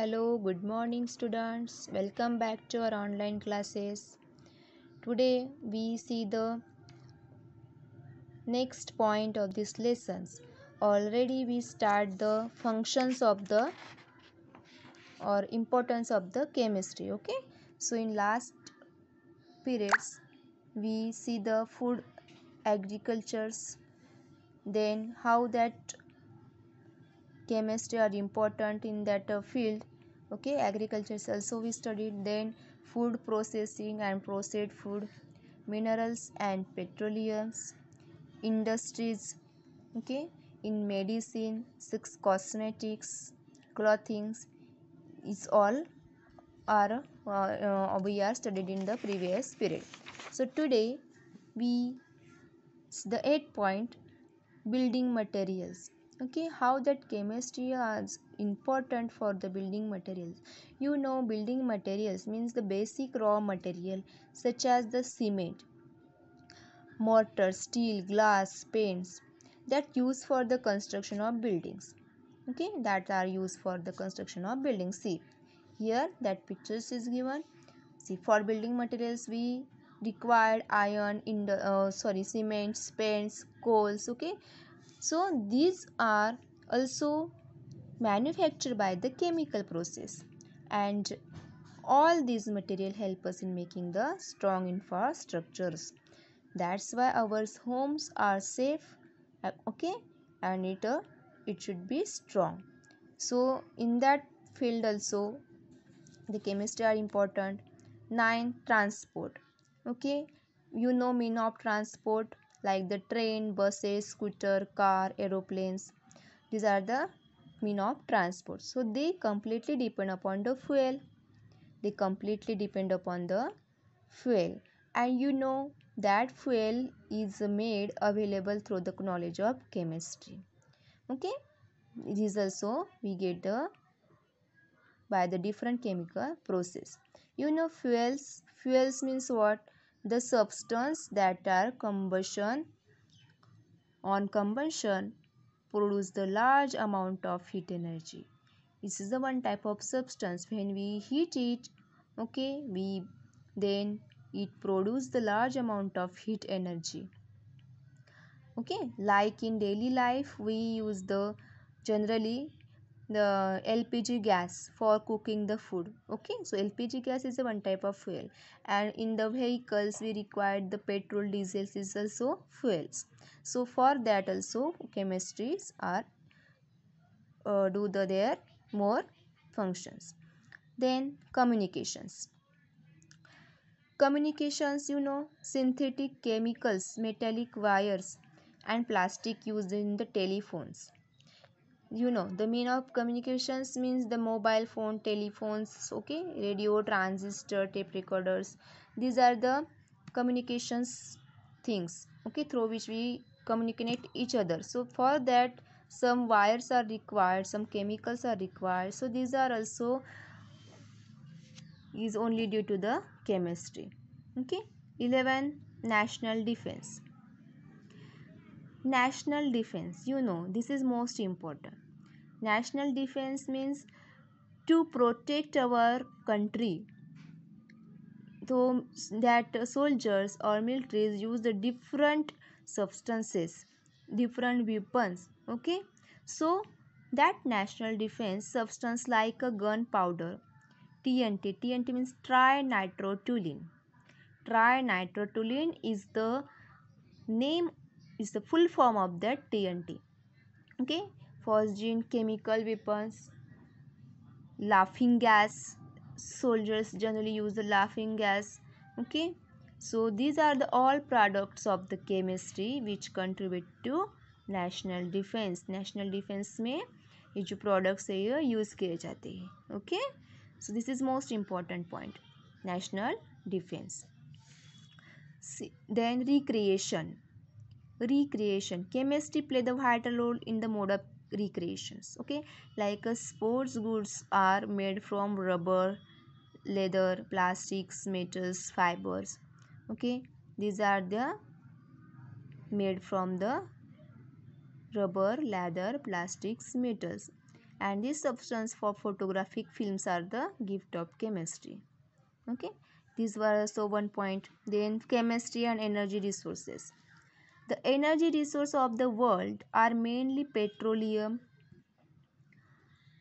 hello good morning students welcome back to our online classes today we see the next point of these lessons already we start the functions of the or importance of the chemistry okay so in last periods we see the food agricultures then how that chemistry are important in that uh, field okay agriculture also we studied then food processing and processed food minerals and petroleums industries okay in medicine six cosmetics clothing is all are uh, uh, we are studied in the previous period so today we the eight point building materials okay how that chemistry is important for the building materials you know building materials means the basic raw material such as the cement mortar steel glass paints that used for the construction of buildings okay that are used for the construction of buildings see here that pictures is given see for building materials we required iron in the uh, sorry cements paints coals okay so these are also manufactured by the chemical process and all these material help us in making the strong infrastructures that's why our homes are safe uh, okay and it uh, it should be strong so in that field also the chemistry are important nine transport okay you know mean of transport like the train, buses, scooter, car, aeroplanes. These are the mean of transport. So they completely depend upon the fuel. They completely depend upon the fuel. And you know that fuel is made available through the knowledge of chemistry. Okay. This also we get the by the different chemical process. You know fuels. Fuels means what? the substance that are combustion on combustion produce the large amount of heat energy this is the one type of substance when we heat it okay we then it produce the large amount of heat energy okay like in daily life we use the generally the LPG gas for cooking the food okay so LPG gas is a one type of fuel and in the vehicles we require the petrol diesel is also fuels so for that also chemistries are uh, do the their more functions then communications communications you know synthetic chemicals metallic wires and plastic used in the telephones you know the mean of communications means the mobile phone telephones okay radio transistor tape recorders these are the communications things okay through which we communicate each other so for that some wires are required some chemicals are required so these are also is only due to the chemistry okay 11 national defense national defense you know this is most important national defense means to protect our country so that soldiers or militaries use the different substances different weapons okay so that national defense substance like a gunpowder tnt tnt means trinitrotoluene trinitrotoluene is the name is the full form of that TNT. Okay, first chemical weapons, laughing gas, soldiers generally use the laughing gas. Okay, so these are the all products of the chemistry which contribute to national defense. National defense may each products here use kiye Okay, so this is most important point national defense. then recreation recreation chemistry play the vital role in the mode of recreations okay like uh, sports goods are made from rubber leather plastics metals fibers okay these are the made from the rubber leather plastics metals and this substance for photographic films are the gift of chemistry okay these were so one point then chemistry and energy resources the energy resources of the world are mainly petroleum,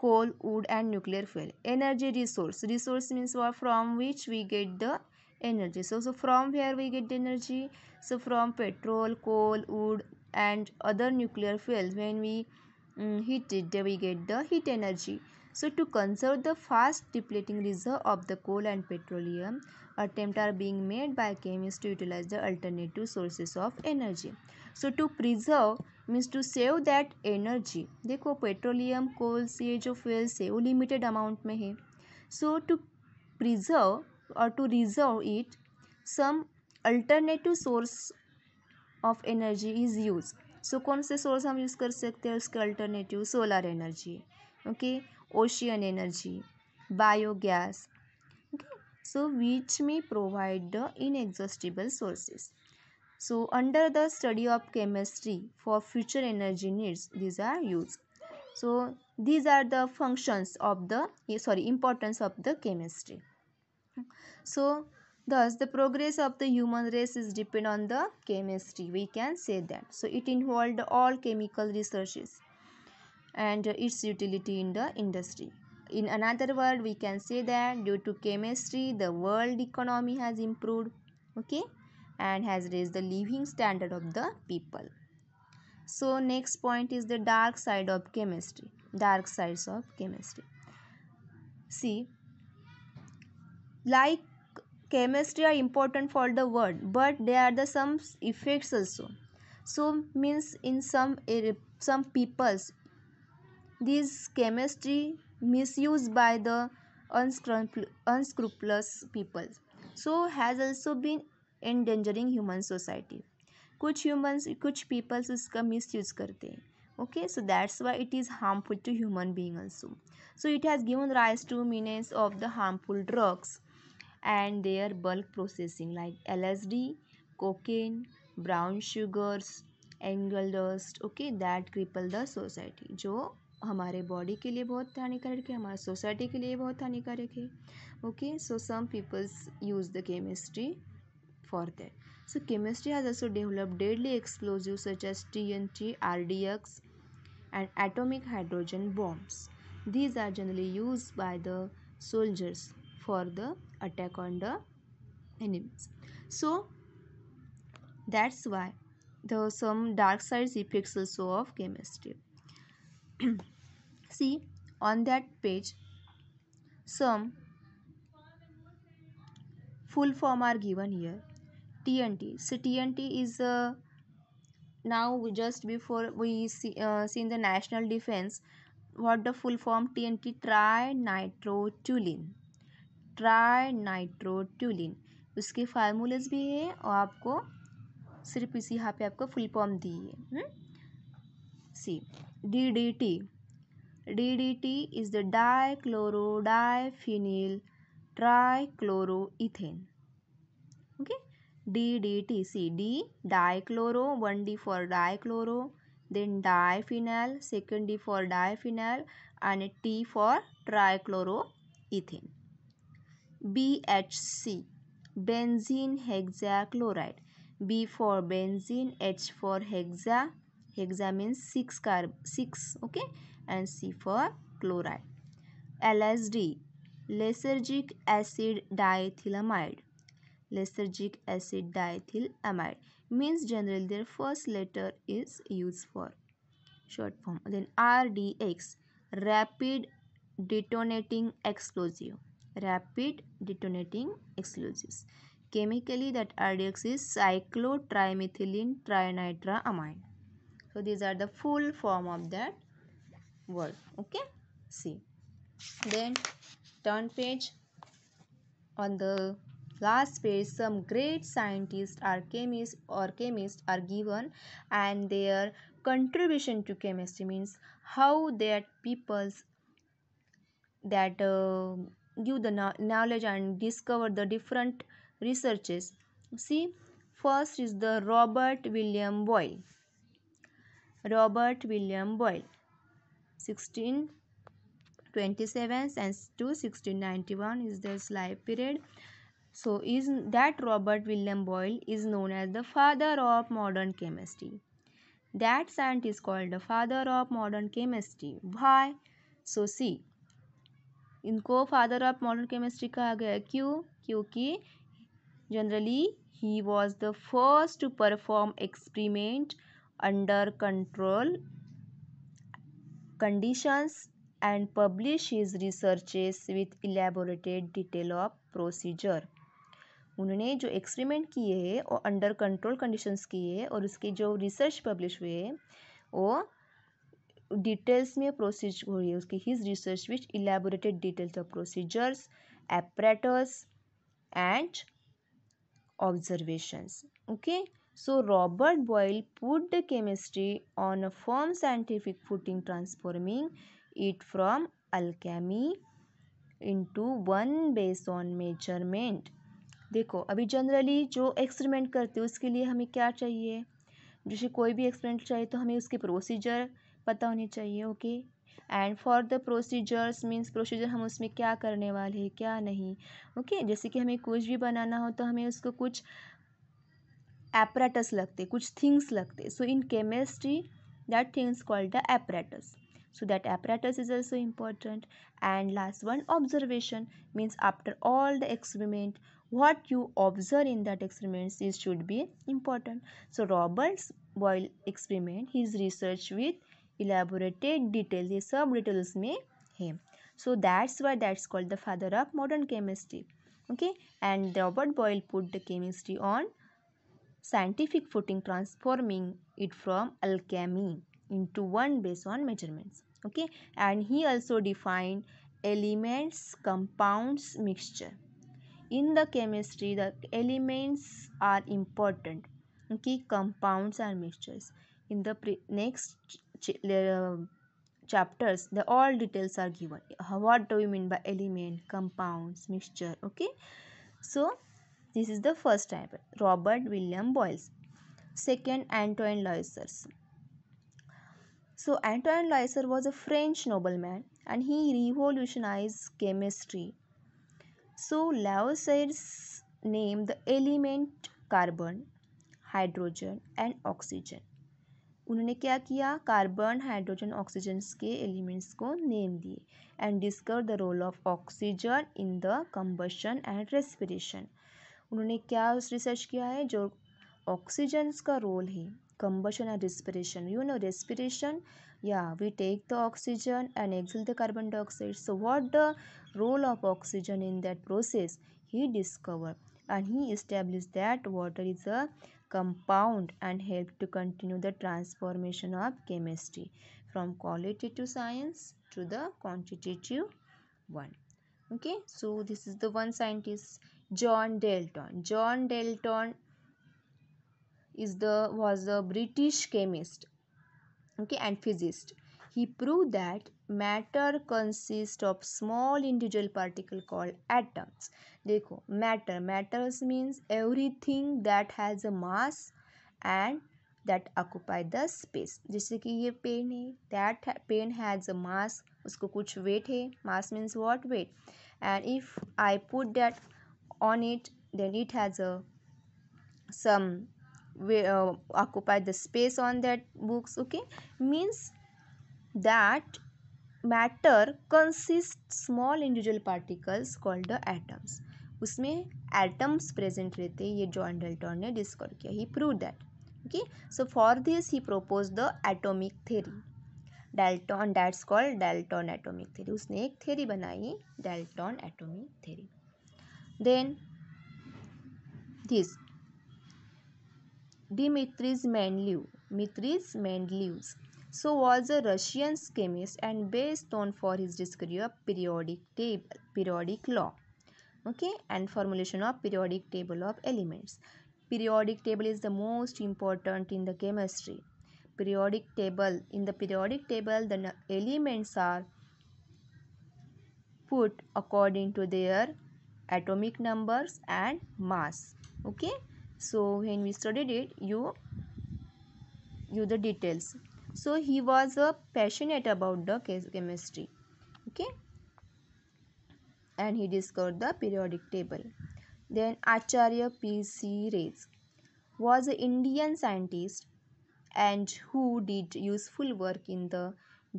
coal, wood and nuclear fuel. Energy resource. Resource means what from which we get the energy. So, so from where we get the energy? So from petrol, coal, wood and other nuclear fuels. When we um, heat it, we get the heat energy. So to conserve the fast depleting reserve of the coal and petroleum, attempts are being made by chemists to utilize the alternative sources of energy. So to preserve means to save that energy. देखो petroleum coals ये जो fuels है वो limited amount में है so to preserve और to reserve it some alternative source of energy is use so कौन से सोर्स हम यूज़ कर सकते हैं उसके alternative solar energy okay ocean energy, biogas. Okay? So, which may provide the inexhaustible sources. So, under the study of chemistry for future energy needs, these are used. So, these are the functions of the, eh, sorry, importance of the chemistry. So, thus the progress of the human race is depend on the chemistry we can say that so it involved all chemical researches and its utility in the industry. In another word, we can say that due to chemistry, the world economy has improved, okay, and has raised the living standard of the people. So, next point is the dark side of chemistry, dark sides of chemistry. See, like chemistry are important for the world, but there are the some effects also. So means in some some peoples this chemistry misused by the unscrupulous people so has also been endangering human society कुछ humans कुछ peoples इसका misuse करते okay so that's why it is harmful to human being also so it has given rise to millions of the harmful drugs and their bulk processing like LSD cocaine brown sugars angel dust. Okay, that cripple the society. जो हमारे body के लिए बहुत हानिकारक है हमारे society के लिए बहुत हानिकारक है okay so some peoples use the chemistry for that so chemistry has also develop deadly explosive such as T N T R D X and atomic hydrogen bombs these are generally use by the soldiers for the attack on the animals so that's why the some dark side effects also of chemistry see on that page some full form are given here TNT so TNT is uh, now we just before we see uh, seen the national defense what the full form TNT trinitrotulin trinitrotoluene उसके formulas भी हैं और आपको सिर्फ इसी यहाँ पे आपको फुल फॉर्म दी है see D D T DDT is the dichlorodiphenyl trichloroethane. Okay, DDT, see D, dichloro, 1D for dichloro, then diphenyl, 2D for diphenyl and T for trichloroethane. BHC, benzene hexachloride. B for benzene, H for hexa. Hexa means 6 carb 6 okay and C for chloride. LSD lysergic acid diethylamide lysergic acid diethylamide means generally their first letter is used for short form then RDX rapid detonating explosive rapid detonating explosives chemically that RDX is cyclotrimethylene trinitramine so these are the full form of that word okay see then turn page on the last page some great scientists or chemists or chemists are given and their contribution to chemistry means how that people's that uh, give the knowledge and discover the different researches see first is the robert william boyle robert william boyle 1627 and to 1691 is the life period so is that robert william boyle is known as the father of modern chemistry that scientist called the father of modern chemistry why so see इनको father of modern chemistry कहा गया क्यों क्योंकि generally he was the first to perform experiment conditions and publish his researches with elaborated detail of procedure उन्होंने जो experiment किए हैं और अंडर कंट्रोल कंडीशंस किए हैं और उसके जो रिसर्च पब्लिश हुए हैं वो डिटेल्स में प्रोसीज हुई है उसकी his research which elaborated details of procedures apparatus and observations okay So Robert Boyle put the chemistry on a firm scientific footing transforming it from alchemy into one based on measurement. देखो अभी generally जो experiment करते हो उसके लिए हमें क्या चाहिए जैसे कोई भी एक्सपेरिमेंट चाहिए तो हमें उसके प्रोसीजर पता होने चाहिए okay and for the procedures means procedure हम उसमें क्या करने वाले हैं क्या नहीं ओके okay? जैसे कि हमें कुछ भी बनाना हो तो हमें उसको कुछ apparatus lagte kuch things lagte so in chemistry that things called the apparatus so that apparatus is also important and last one observation means after all the experiment what you observe in that experiments is should be important so roberts boyle experiment his research with elaborated details ye sub details me him so that's why that's called the father of modern chemistry okay and robert boyle put the chemistry on scientific footing transforming it from alchemy into one based on measurements okay and he also defined elements compounds mixture in the chemistry the elements are important okay compounds and mixtures in the next ch uh, chapters the all details are given what do you mean by element compounds mixture okay so this is the first type, Robert William Boyles. Second, Antoine Loiser's. So Antoine Loiser was a French nobleman and he revolutionized chemistry. So Lavoisier's named the element carbon, hydrogen and oxygen. उन्होंने क्या किया carbon hydrogen oxygen के elements को name दिए and discover the role of oxygen in the combustion and respiration उन्होंने क्या उस research किया है जो ऑक्सीजन का रोल है combustion and respiration you know respiration या we take the oxygen and exhale the carbon dioxide so what the role of oxygen in that process he discover and he establish that water is a compound and help to continue the transformation of chemistry from qualitative science to the quantitative one okay so this is the one scientist John Dalton. John Dalton is the was a British chemist okay and physicist. He proved that matter consists of small individual particle called atoms. देखो matter matters means everything that has a mass and that occupy the space. जैसे कि ये pen है that pen has a mass उसको कुछ weight है mass means what weight and if I put that on it then it has a some we, uh, occupy the space on that books okay means that matter consists small individual particles called the atoms उसमें atoms present रहते हैं ये John Dalton ने discover किया he proved that okay so for this he proposed the atomic theory Dalton that's called Dalton atomic theory उसने एक theory बनाई डाल्टॉन atomic theory Then this Dmitry Mendeleev, Dmitry Mendeleev, so was a Russian chemist and based on for his discovery of periodic table, periodic law, okay, and formulation of periodic table of elements. Periodic table is the most important in the chemistry. Periodic table in the periodic table the elements are put according to their atomic numbers and mass okay so when we studied it you you the details so he was uh, passionate about the chemistry okay and he discovered the periodic table then acharya pc Ray's was an indian scientist and who did useful work in the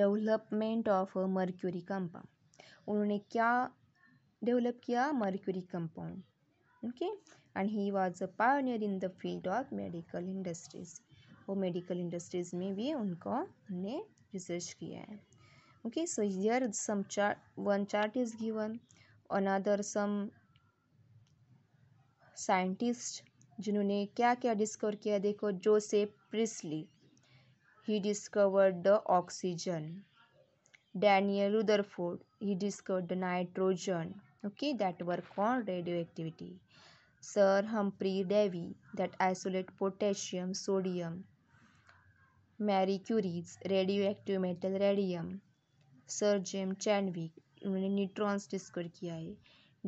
development of a mercury compound उन्होंने क्या develop किया mercury compound okay and he was a pioneer in the field of medical industries वो medical industries में भी उनको हमने research किया है okay so here some chart one chart is given another some scientist जिन्होंने क्या क्या डिस्कवर किया देखो Joseph Priestley he discovered the oxygen Daniel Rutherford he discovered the nitrogen okay, that work on radioactivity. Sir Humphrey Davy that isolate potassium, sodium, Marie Curie's radioactive metal radium, Sir jim Chadwick उन्होंने neutrons discover किया है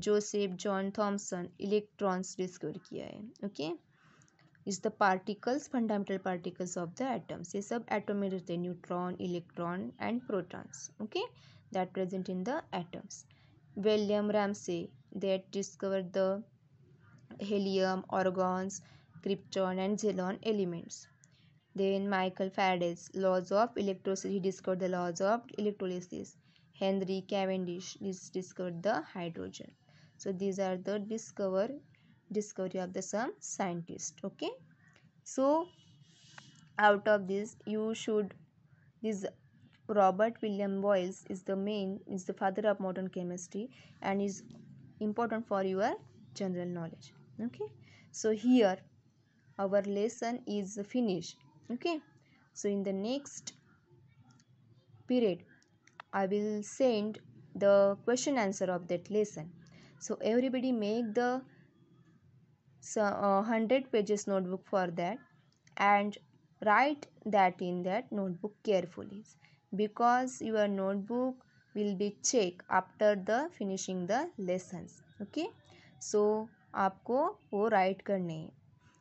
Joseph John Thomson electrons discover किया है okay is the particles fundamental particles of the atoms ये सब atom में रहते हैं neutron electron and protons okay that present in the atoms William Ramsay that discovered the helium, argon, krypton and xenon elements. Then Michael Faraday's laws of electricity, he discovered the laws of electrolysis. Henry Cavendish discovered the hydrogen. So these are the discover discovery of the some scientist. Okay. So out of this you should this. Robert William Boyle's is the main is the father of modern chemistry and is important for your general knowledge okay so here our lesson is finished okay so in the next period I will send the question answer of that lesson so everybody make the so, uh, 100 pages notebook for that and write that in that notebook carefully because your notebook will be checked after the finishing the lessons okay so आपको वो right करने हैं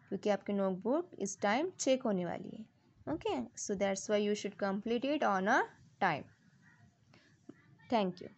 क्योंकि आपकी notebook इस time check होने वाली है okay so that's why you should complete it on a time thank you